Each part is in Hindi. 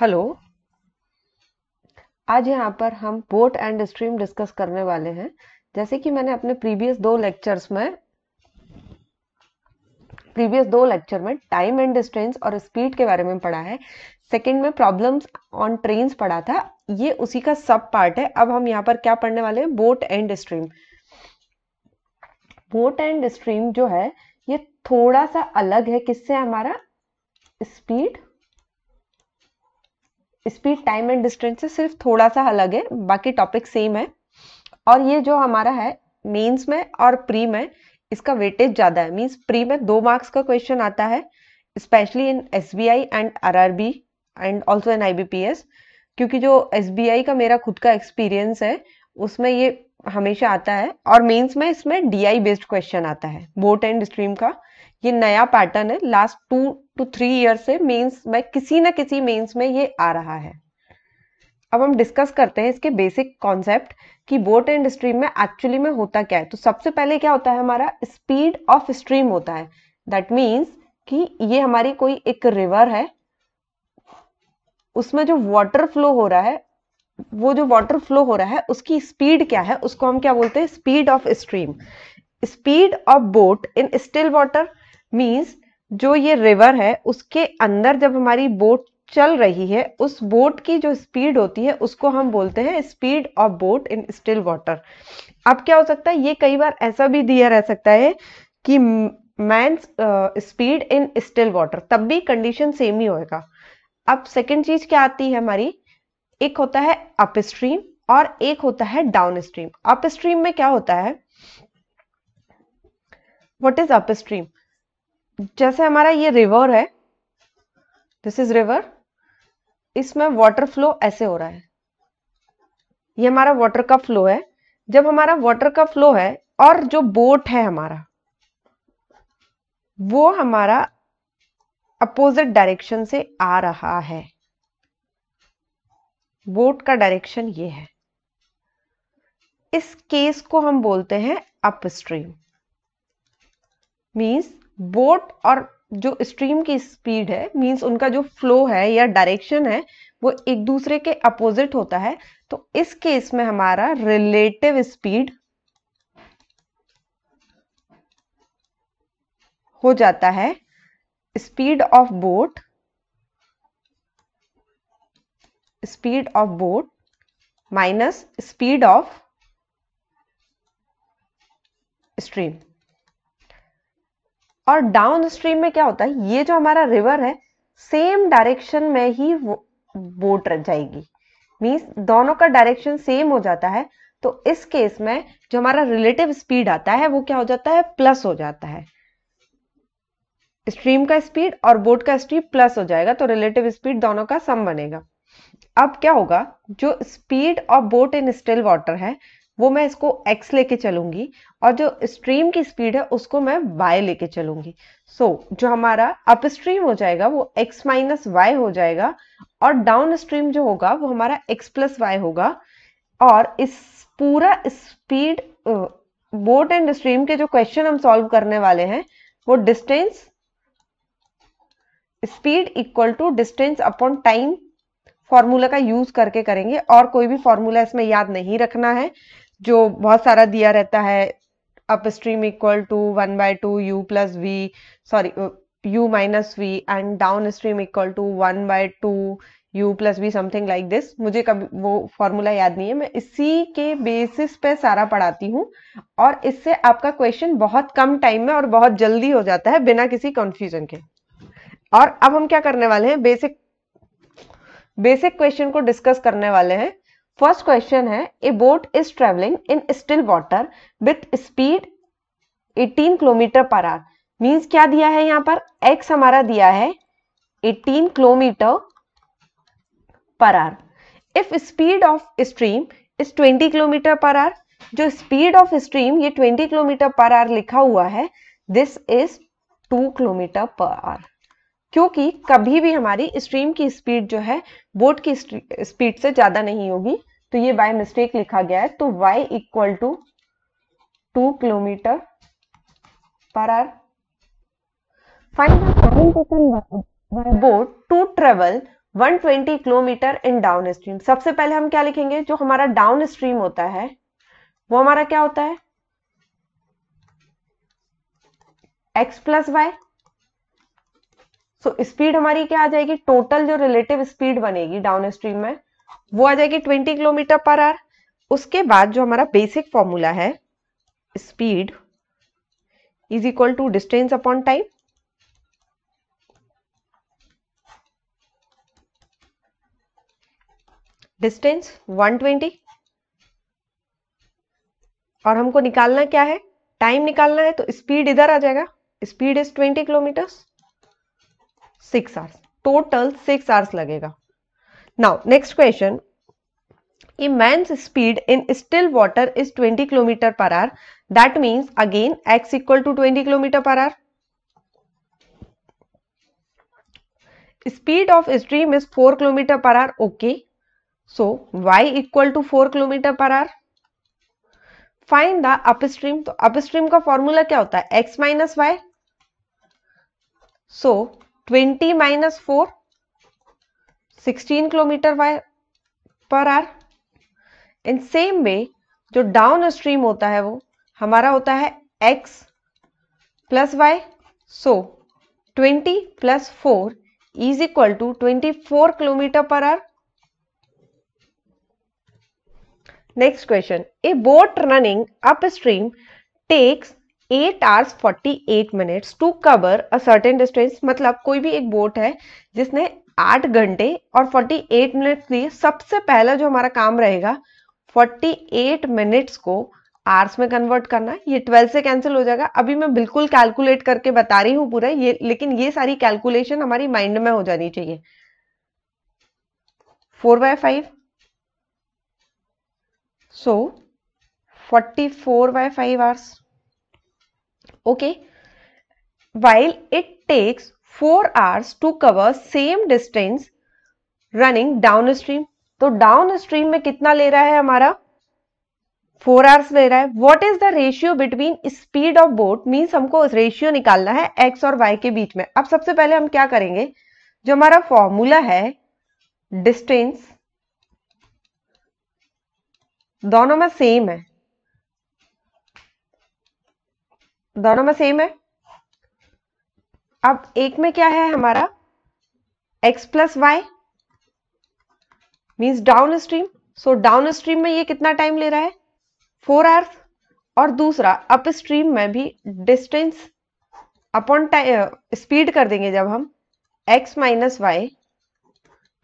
हेलो आज यहाँ पर हम पोर्ट एंड स्ट्रीम डिस्कस करने वाले हैं जैसे कि मैंने अपने प्रीवियस दो लेक्चर्स में प्रीवियस दो लेक्चर में टाइम एंड डिस्टेंस और स्पीड के बारे में पढ़ा है सेकंड में प्रॉब्लम्स ऑन ट्रेन पढ़ा था ये उसी का सब पार्ट है अब हम यहाँ पर क्या पढ़ने वाले हैं boat and stream boat and stream जो है ये थोड़ा सा अलग है किससे हमारा speed speed time and distance से सिर्फ थोड़ा सा अलग है बाकी टॉपिक सेम है और ये जो हमारा है मेंस में और प्री में इसका वेटेज ज़्यादा है मींस प्री में दो मार्क्स का क्वेश्चन आता है specially in S B I and R R B and also in I B P S क्योंकि जो एस बी आई का मेरा खुद का एक्सपीरियंस है उसमें ये हमेशा आता है और मेंस में इसमें डी आई बेस्ड क्वेश्चन आता है बोट एंड स्ट्रीम का ये नया पैटर्न है last two two three year से मेंस में किसी ना किसी मेंस में ये आ रहा है अब हम डिस्कस करते हैं इसके बेसिक कॉन्सेप्ट कि बोट एंड स्ट्रीम में एक्चुअली में होता क्या है तो सबसे पहले क्या होता है हमारा स्पीड ऑफ स्ट्रीम होता है दैट मीन्स कि ये हमारी कोई एक रिवर है उसमें जो वाटर फ्लो हो रहा है वो जो वाटर फ्लो हो रहा है उसकी स्पीड क्या है उसको हम क्या बोलते हैं speed of stream speed of boat in still water means जो ये रिवर है उसके अंदर जब हमारी बोट चल रही है उस बोट की जो स्पीड होती है उसको हम बोलते हैं speed of boat in still water अब क्या हो सकता है ये कई बार ऐसा भी दिया रह सकता है कि मैं स्पीड इन स्टिल वाटर तब भी कंडीशन सेम ही होएगा अब सेकंड चीज क्या आती है हमारी एक होता है अप स्ट्रीम और एक होता है डाउन स्ट्रीम अप स्ट्रीम में क्या होता है वट इज अप स्ट्रीम जैसे हमारा ये रिवर है दिस इज रिवर इसमें वाटर फ्लो ऐसे हो रहा है ये हमारा वाटर का फ्लो है जब हमारा वाटर का फ्लो है और जो बोट है हमारा वो हमारा अपोजिट डायरेक्शन से आ रहा है बोट का डायरेक्शन ये है इस केस को हम बोलते हैं अपस्ट्रीम मीन्स बोट और जो स्ट्रीम की स्पीड है मींस उनका जो फ्लो है या डायरेक्शन है वो एक दूसरे के अपोजिट होता है तो इस केस में हमारा रिलेटिव स्पीड हो जाता है speed of boat speed of boat minus speed of stream और डाउन स्ट्रीम में क्या होता है ये जो हमारा रिवर है सेम डायरेक्शन में ही वो बोट रह जाएगी मीन्स दोनों का डायरेक्शन सेम हो जाता है तो इस केस में जो हमारा रिलेटिव स्पीड आता है वो क्या हो जाता है प्लस हो जाता है स्ट्रीम का स्पीड और बोट का स्पीड प्लस हो जाएगा तो रिलेटिव स्पीड दोनों का सम बनेगा अब क्या होगा जो speed of boat in still water है वो मैं इसको x लेके चलूंगी और जो स्ट्रीम की स्पीड है उसको मैं y लेके चलूंगी सो so, जो हमारा अप स्ट्रीम हो जाएगा वो x माइनस वाई हो जाएगा और डाउन स्ट्रीम जो होगा वो हमारा x प्लस वाई होगा और इस पूरा स्पीड बोट एंड स्ट्रीम के जो क्वेश्चन हम सॉल्व करने वाले हैं वो distance speed equal to distance upon time formula का यूज करके करेंगे और कोई भी फॉर्मूला इसमें याद नहीं रखना है जो बहुत सारा दिया रहता है up stream equal to one by two u plus v sorry minus v and down stream equal to one by two u plus v something like this मुझे कभी वो फॉर्मूला याद नहीं है मैं इसी के बेसिस पे सारा पढ़ाती हूँ और इससे आपका क्वेश्चन बहुत कम टाइम में और बहुत जल्दी हो जाता है बिना किसी कंफ्यूजन के और अब हम क्या करने वाले हैं बेसिक बेसिक क्वेश्चन को डिस्कस करने वाले हैं फर्स्ट क्वेश्चन है a boat is travelling in still water with speed 18 kilometre per hour means क्या दिया है यहाँ पर एक्स हमारा दिया है 18 kilometre per hour if speed of stream is 20 kilometre per hour जो स्पीड ऑफ स्ट्रीम ये 20 किलोमीटर पर आवर लिखा हुआ है this is 2 kilometre per hour क्योंकि कभी भी हमारी स्ट्रीम की स्पीड जो है बोट की स्पीड से ज़्यादा नहीं होगी तो ये बाय मिस्टेक लिखा गया है तो y equal to two kilometre per hour find boat to travel 120 kilometre in down stream सबसे पहले हम क्या लिखेंगे जो हमारा डाउन स्ट्रीम होता है वो हमारा क्या होता है x plus y so so, speed हमारी क्या आ जाएगी टोटल जो रिलेटिव स्पीड बनेगी डाउन स्ट्रीम में वो आ जाएगी 20 किलोमीटर पर आर उसके बाद जो हमारा बेसिक फॉर्मूला है speed is equal to distance upon time distance 120 और हमको निकालना क्या है टाइम निकालना है तो स्पीड इधर आ जाएगा speed is 20 kilometres six hours total six hours लगेगा now next question means speed in still water is twenty kilometre per hour that means again x equal to twenty kilometre per hour speed of stream is four kilometre per hour okay so y equal to four kilometre per hour fine the upstream तो अपस्ट्रीम का फॉर्मूला क्या होता है x minus y so 20 minus four sixteen kilometre per hour in same way जो डाउन स्ट्रीम होता है वो हमारा होता है x plus y so 20 plus four is equal to twenty four kilometre per hour next question a boat running up stream takes eight hours forty eight minutes to cover a certain distance मतलब कोई भी एक बोट है जिसने आठ घंटे और फोर्टी एट मिनट्स लिए सबसे पहला जो हमारा काम रहेगा फोर्टी एट मिनट्स को आर्स में कन्वर्ट करना ये ट्वेल्व से कैंसिल हो जाएगा अभी मैं बिल्कुल कैलकुलेट करके बता रही हूं पूरा ये लेकिन ये सारी कैलकुलेशन हमारी माइंड में हो जानी चाहिए four by five so forty four by five hours okay while it takes four hours to cover same distance running down stream तो डाउन स्ट्रीम में कितना ले रहा है हमारा फोर आवर्स ले रहा है what is the ratio between speed of boat means हमको रेशियो निकालना है एक्स और वाई के बीच में अब सबसे पहले हम क्या करेंगे जो हमारा फॉर्मूला है डिस्टेंस दोनों में सेम है दोनों में सेम है अब एक में क्या है हमारा x plus y means down stream so down stream में ये कितना टाइम ले रहा है फोर आवर्स और दूसरा अप स्ट्रीम में भी डिस्टेंस अपॉन टाइम स्पीड कर देंगे जब हम x माइनस वाई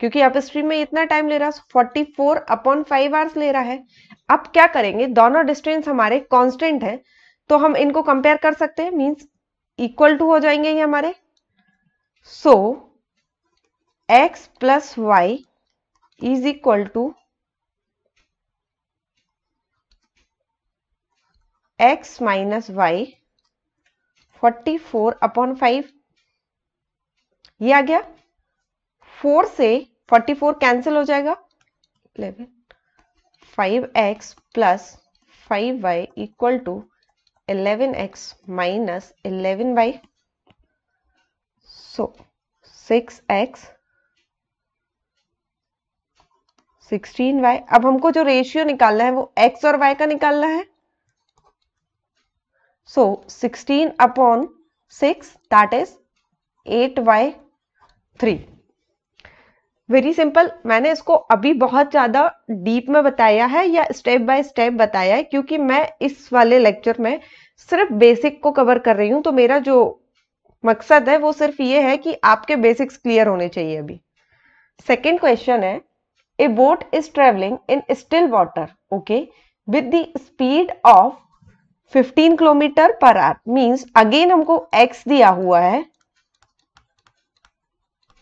क्योंकि अप स्ट्रीम में इतना टाइम ले रहा है forty four upon five hours ले रहा है अब क्या करेंगे दोनों डिस्टेंस हमारे कांस्टेंट है तो हम इनको कंपेयर कर सकते हैं मीन्स इक्वल टू हो जाएंगे ये हमारे so x plus y is equal to x minus y forty four upon five ये आ गया फोर से फोर्टी फोर कैंसिल हो जाएगा eleven five x plus five y equal to 11x minus so six so 6x 16y अब हमको जो रेशियो निकालना है वो x और y का निकालना है so so, 16 upon 6 that is eight y 3 very simple मैंने इसको अभी बहुत ज़्यादा डीप में बताया है या स्टेप बाय स्टेप बताया है क्योंकि मैं इस वाले लेक्चर में सिर्फ बेसिक को कवर कर रही हूं तो मेरा जो मकसद है वो सिर्फ ये है कि आपके बेसिक्स क्लियर होने चाहिए अभी सेकेंड क्वेश्चन है a boat is travelling in still water okay with the speed of 15 kilometre per hour means again हमको एक्स दिया हुआ है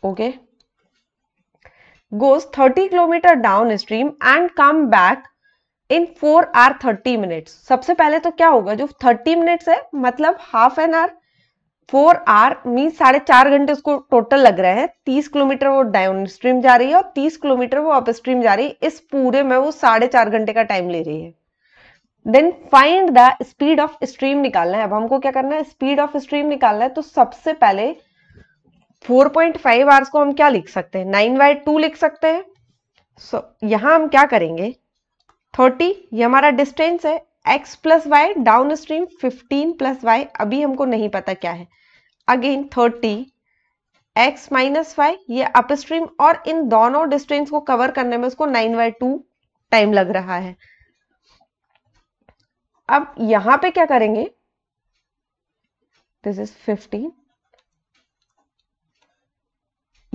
okay okay. goes 30 kilometre down stream and come back in four hour thirty minutes सबसे पहले तो क्या होगा जो थर्टी मिनट्स है मतलब half an hour four hour mean साढ़े चार घंटे उसको टोटल लग रहे हैं तीस किलोमीटर वो डाउन स्ट्रीम जा रही है और तीस किलोमीटर वो अप स्ट्रीम जा रही है इस पूरे में वो साढ़े चार घंटे का टाइम ले रही है then find the speed of stream निकालना है अब हमको क्या करना है स्पीड ऑफ स्ट्रीम निकालना है तो सबसे पहले फोर पॉइंट फाइव आवर्स को हम क्या लिख सकते हैं नाइन बाई टू लिख सकते हैं सो so, यहां हम क्या करेंगे थर्टी ये हमारा डिस्टेंस है x plus y down stream fifteen plus y अभी हमको नहीं पता क्या है again thirty x minus y ये अपस्ट्रीम और इन दोनों डिस्टेंस को कवर करने में उसको नाइन वाई टू टाइम लग रहा है अब यहां पे क्या करेंगे दिस इज फिफ्टीन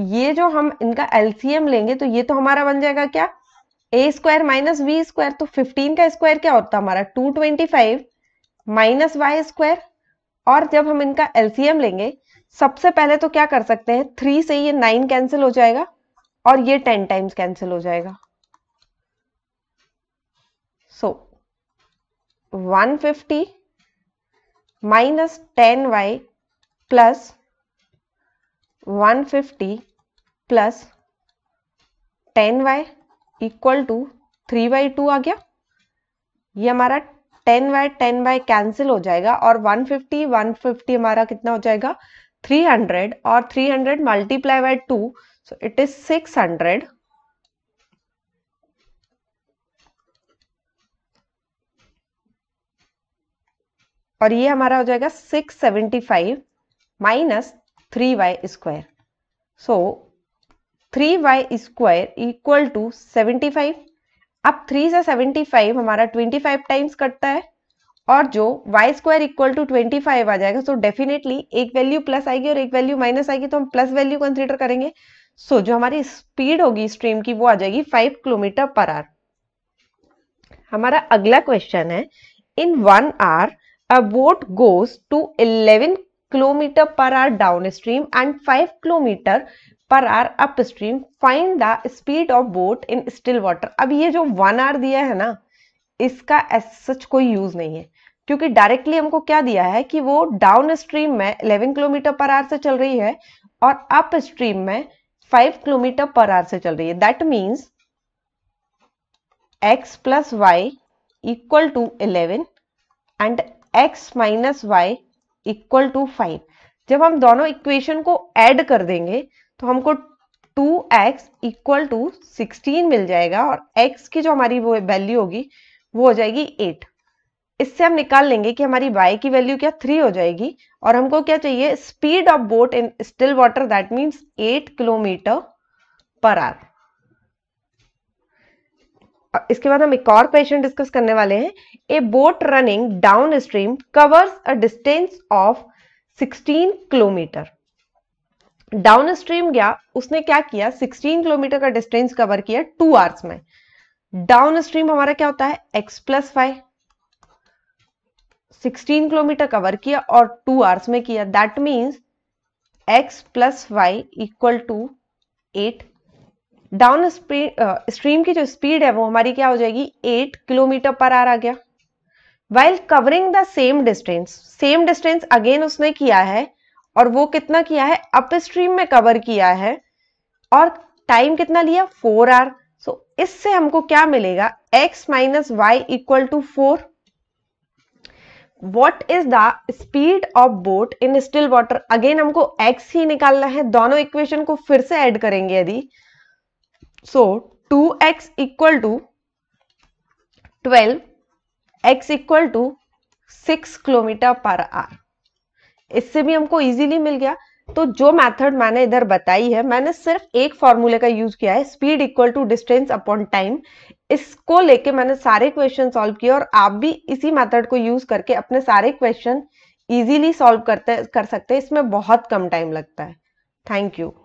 ये जो हम इनका एलसीएम लेंगे तो ये तो हमारा बन जाएगा क्या a square minus v square तो 15 का स्क्वायर क्या होता है हमारा 225 twenty five minus y square और जब हम इनका एलसीएम लेंगे सबसे पहले तो क्या कर सकते हैं थ्री से ये नाइन कैंसिल हो जाएगा और ये टेन टाइम्स कैंसिल हो जाएगा so 150 fifty minus ten y plus one fifty plus ten y equal to three by two आ गया ये हमारा ten y ten y cancel हो जाएगा और वन फिफ्टी वन फिफ्टी हमारा कितना हो जाएगा थ्री हंड्रेड और three hundred multiply by two so it is six hundred और ये हमारा हो जाएगा six seventy five minus three y square so three y square equal to seventy five अब थ्री से सेवेंटी फाइव हमारा ट्वेंटी फाइव टाइम्स कटता है और जो y square equal to twenty five आ जाएगा सो डेफिनेटली एक वैल्यू प्लस आएगी और एक वैल्यू माइनस आएगी तो हम प्लस वैल्यू कंसिडर करेंगे सो so, जो हमारी स्पीड होगी स्ट्रीम की वो आ जाएगी फाइव किलोमीटर पर आवर हमारा अगला क्वेश्चन है in one hour a boat goes to eleven kilometre per hour down stream and five kilometre per hour upstream find the speed of boat in still water अब ये जो वन आर दिया है ना इसका एस सच कोई यूज नहीं है क्योंकि डायरेक्टली हमको क्या दिया है कि वो डाउन स्ट्रीम में इलेवन किलोमीटर पर आर से चल रही है और अप स्ट्रीम में फाइव किलोमीटर पर आर से चल रही है that means x plus y equal to eleven and x minus y equal to five जब हम दोनों इक्वेशन को ऐड कर देंगे तो हमको two x equal to sixteen मिल जाएगा और एक्स की जो हमारी वो वैल्यू होगी वो हो जाएगी एट इससे हम निकाल लेंगे कि हमारी y की वैल्यू क्या थ्री हो जाएगी और हमको क्या चाहिए speed of boat in still water that means eight kilometre per hour इसके बाद हम एक और क्वेश्चन डिस्कस करने वाले हैं a boat running down stream covers a distance of 16 kilometre down stream गया उसने क्या किया 16 किलोमीटर का डिस्टेंस कवर किया टू आवर्स में डाउन स्ट्रीम हमारा क्या होता है x plus five sixteen kilometre cover किया और टू आवर्स में किया that means x plus y equal to eight down stream की जो स्पीड है वो हमारी क्या हो जाएगी एट किलोमीटर पर आर आ गया while covering the same distance same distance again उसने किया है और वो कितना किया है अपस्ट्रीम में कवर किया है और टाइम कितना लिया फोर आर सो इससे हमको क्या मिलेगा x minus y equal to four what is the speed of boat in still water again हमको एक्स ही निकालना है दोनों इक्वेशन को फिर से एड करेंगे यदि so two x equal to twelve x equal to six kilometre per hour इससे भी हमको इजीली मिल गया तो जो मेथड मैंने इधर बताई है मैंने सिर्फ एक फॉर्मूले का यूज किया है speed equal to distance upon time इसको लेके मैंने सारे क्वेश्चन सॉल्व किए और आप भी इसी मेथड को यूज करके अपने सारे क्वेश्चन इजीली सॉल्व करते कर सकते हैं इसमें बहुत कम टाइम लगता है थैंक यू